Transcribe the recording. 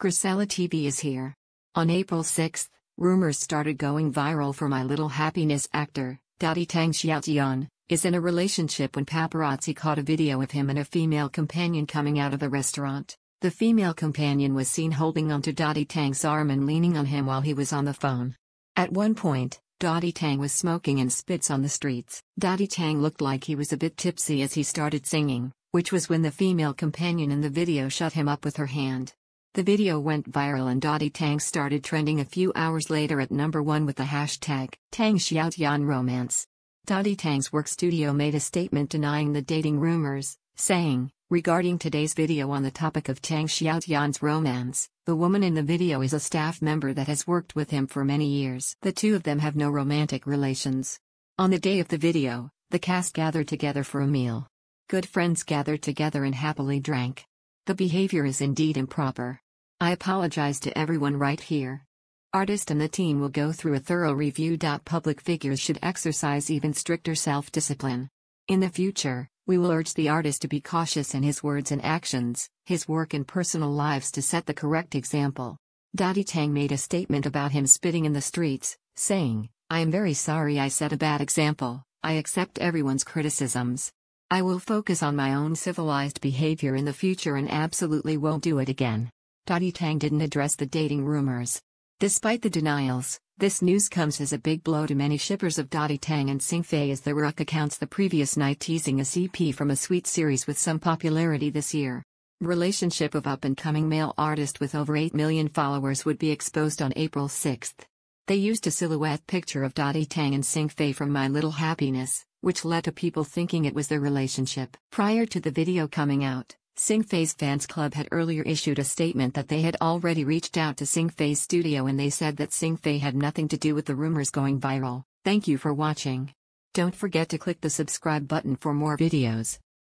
Grisella TV is here. On April 6, rumors started going viral for My Little Happiness actor, Daddy Tang Xiaotian, is in a relationship when paparazzi caught a video of him and a female companion coming out of the restaurant. The female companion was seen holding onto Dottie Tang's arm and leaning on him while he was on the phone. At one point, Dottie Tang was smoking and spits on the streets. Dottie Tang looked like he was a bit tipsy as he started singing, which was when the female companion in the video shut him up with her hand. The video went viral and Dottie Tang started trending a few hours later at number 1 with the hashtag Tang Xiaotian Romance. Dottie Tang's work studio made a statement denying the dating rumors, saying, Regarding today's video on the topic of Tang Xiaotian's romance, the woman in the video is a staff member that has worked with him for many years. The two of them have no romantic relations. On the day of the video, the cast gathered together for a meal. Good friends gathered together and happily drank. The behavior is indeed improper. I apologize to everyone right here. Artist and the team will go through a thorough review. Public figures should exercise even stricter self discipline. In the future, we will urge the artist to be cautious in his words and actions, his work and personal lives to set the correct example. Dottie Tang made a statement about him spitting in the streets, saying, I am very sorry I set a bad example, I accept everyone's criticisms, I will focus on my own civilized behavior in the future and absolutely won't do it again. Dottie Tang didn't address the dating rumors. Despite the denials, this news comes as a big blow to many shippers of Dottie Tang and Sing Fei as the Ruck accounts the previous night teasing a CP from a sweet series with some popularity this year. Relationship of up-and-coming male artist with over 8 million followers would be exposed on April 6. They used a silhouette picture of Dottie Tang and Sing Fei from My Little Happiness which led to people thinking it was their relationship. Prior to the video coming out, Singface Fans Club had earlier issued a statement that they had already reached out to Singface Studio and they said that Singface had nothing to do with the rumors going viral. Thank you for watching. Don't forget to click the subscribe button for more videos.